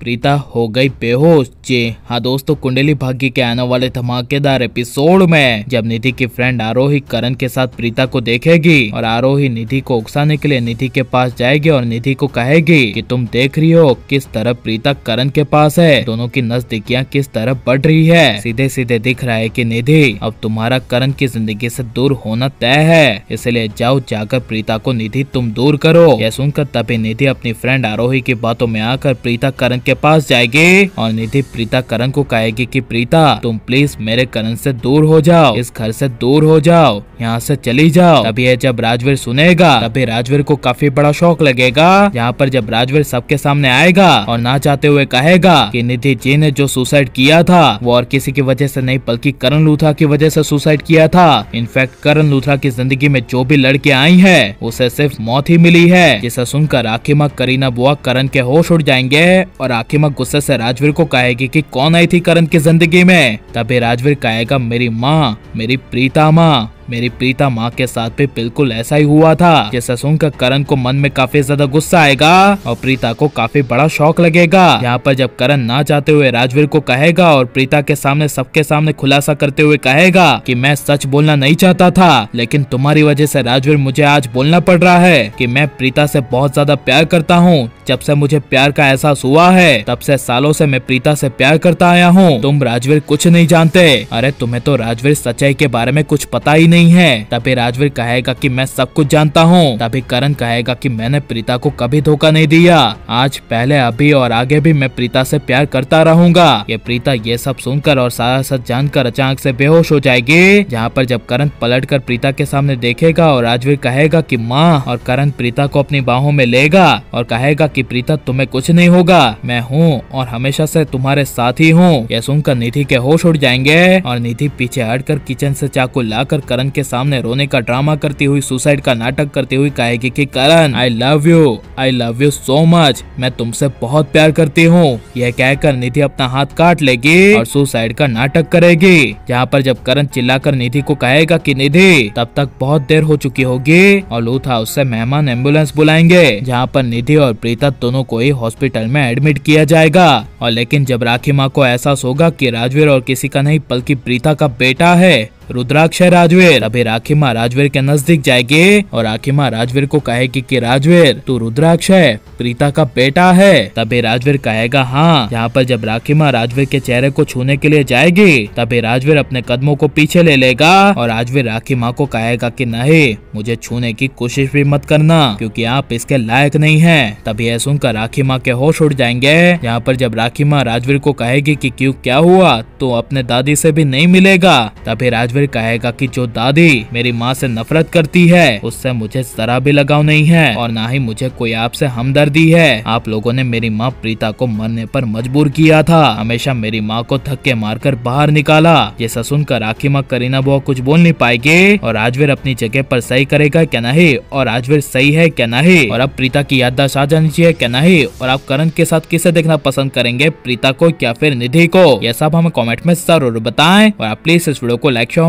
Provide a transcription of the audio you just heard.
प्रीता हो गई बेहोश जी हाँ दोस्तों कुंडली भाग्य के आने वाले धमाकेदार एपिसोड में जब निधि की फ्रेंड आरोही करण के साथ प्रीता को देखेगी और आरोही निधि को उकसाने के लिए निधि के पास जाएगी और निधि को कहेगी कि तुम देख रही हो किस तरह प्रीता करण के पास है दोनों की नजदीकियाँ किस तरह बढ़ रही है सीधे सीधे दिख रहा है की निधि अब तुम्हारा करण की जिंदगी ऐसी दूर होना तय है इसलिए जाओ जाकर प्रीता को निधि तुम दूर करो यह सुनकर तभी निधि अपनी फ्रेंड आरोही की बातों में आकर प्रीता करण के के पास जाएगी और निधि प्रीता करण को कहेगी कि प्रीता तुम प्लीज मेरे करण से दूर हो जाओ इस घर से दूर हो जाओ यहाँ से चली जाओ तभी यह जब राजवीर सुनेगा तभी राजवीर को काफी बड़ा शौक लगेगा यहाँ पर जब राजवीर सबके सामने आएगा और ना चाहते हुए कहेगा की निधि जी ने जो सुसाइड किया था वो और किसी की वजह से नहीं बल्कि करण लूथरा की वजह से सुसाइड किया था इनफैक्ट करण लूथरा की जिंदगी में जो भी लड़के आई है उसे सिर्फ मौत ही मिली है जिसे सुनकर आखिमा करीना बुआ करण के होश उड़ जाएंगे और नाकिमा गुस्से से राजवीर को कहेगी कि कौन आई थी करण की जिंदगी में तभी राजवीर कहेगा मेरी माँ मेरी प्रीता माँ मेरी प्रीता माँ के साथ भी बिल्कुल ऐसा ही हुआ था जैसा सुनकर करण को मन में काफी ज्यादा गुस्सा आएगा और प्रीता को काफी बड़ा शौक लगेगा यहाँ पर जब करण ना चाहते हुए राजवीर को कहेगा और प्रीता के सामने सबके सामने खुलासा करते हुए कहेगा कि मैं सच बोलना नहीं चाहता था लेकिन तुम्हारी वजह से राजवीर मुझे आज बोलना पड़ रहा है की मैं प्रीता से बहुत ज्यादा प्यार करता हूँ जब से मुझे प्यार का एहसास हुआ है तब से सालों से मैं प्रीता से प्यार करता आया हूँ तुम राजवीर कुछ नहीं जानते अरे तुम्हें तो राजवीर सच्चाई के बारे में कुछ पता ही नहीं है तभी राजवीर कहेगा कि मैं सब कुछ जानता हूँ तभी करण कहेगा कि मैंने प्रीता को कभी धोखा नहीं दिया आज पहले अभी और आगे भी मैं प्रीता से प्यार करता रहूंगा ये प्रीता ये सब सुनकर और सारा सच जानकर अचानक से बेहोश हो जाएगी जहाँ पर जब करण पलट कर प्रीता के सामने देखेगा और राजवीर कहेगा की माँ और करण प्रीता को अपनी बाहों में लेगा और कहेगा की कि प्रीता तुम्हें कुछ नहीं होगा मैं हूँ और हमेशा से तुम्हारे साथ ही हूँ यह सुनकर निधि के होश उड़ जाएंगे और निधि पीछे हटकर किचन से चाकू लाकर करण के सामने रोने का ड्रामा करती हुई सुसाइड का नाटक करती हुई कहेगी की Karan I love you I love you so much मैं तुमसे बहुत प्यार करती हूँ यह कहकर निधि अपना हाथ काट लेगी और सुसाइड का नाटक करेगी जहाँ पर जब करण चिल्लाकर निधि को कहेगा कि निधि तब तक बहुत देर हो चुकी होगी और लूथ हाउस से मेहमान एम्बुलेंस बुलाएंगे जहाँ पर निधि और प्रीता साथ दोनों को ही हॉस्पिटल में एडमिट किया जाएगा और लेकिन जब राखी माँ को एहसास होगा कि राजवीर और किसी का नहीं बल्कि प्रीता का बेटा है रुद्राक्ष है राजवीर अभी राखी माँ राजवीर के नजदीक जाएगी और राखी माँ राजवीर को कहेगी कि राजवीर तू रुद्राक्ष है प्रीता का बेटा है तभी राजवीर कहेगा हाँ यहाँ पर जब राखी माँ राजवीर के चेहरे को छूने के लिए जाएगी तभी राजवीर अपने कदमों को पीछे ले लेगा और राजवीर राखी माँ को कहेगा की नहीं मुझे छूने की कोशिश भी मत करना क्यूँकी आप इसके लायक नहीं है तभी यह सुनकर राखी माँ के होश उड़ जाएंगे यहाँ पर जब राखी माँ राजवीर को कहेगी की क्यूँ क्या हुआ तो अपने दादी से भी नहीं मिलेगा तभी राजवीर फिर कहेगा कि जो दादी मेरी माँ से नफरत करती है उससे मुझे जरा भी लगाव नहीं है और ना ही मुझे कोई आपसे हमदर्दी है आप लोगों ने मेरी माँ प्रीता को मरने पर मजबूर किया था हमेशा मेरी माँ को धक्के मारकर बाहर निकाला ये ससुन कर राखी माँ करीना बुआ कुछ बोल नहीं पाएगी और राजवीर अपनी जगह पर सही करेगा क्या नहीं और राजवीर सही है क्या नहीं और अब प्रीता की याददाश्त आ जानी चाहिए क्या नहीं और आप करण के साथ किसे देखना पसंद करेंगे प्रीता को क्या फिर निधि को यह सब हमें कॉमेंट में जरूर बताए और आप प्लीज इस वीडियो को लाइक शो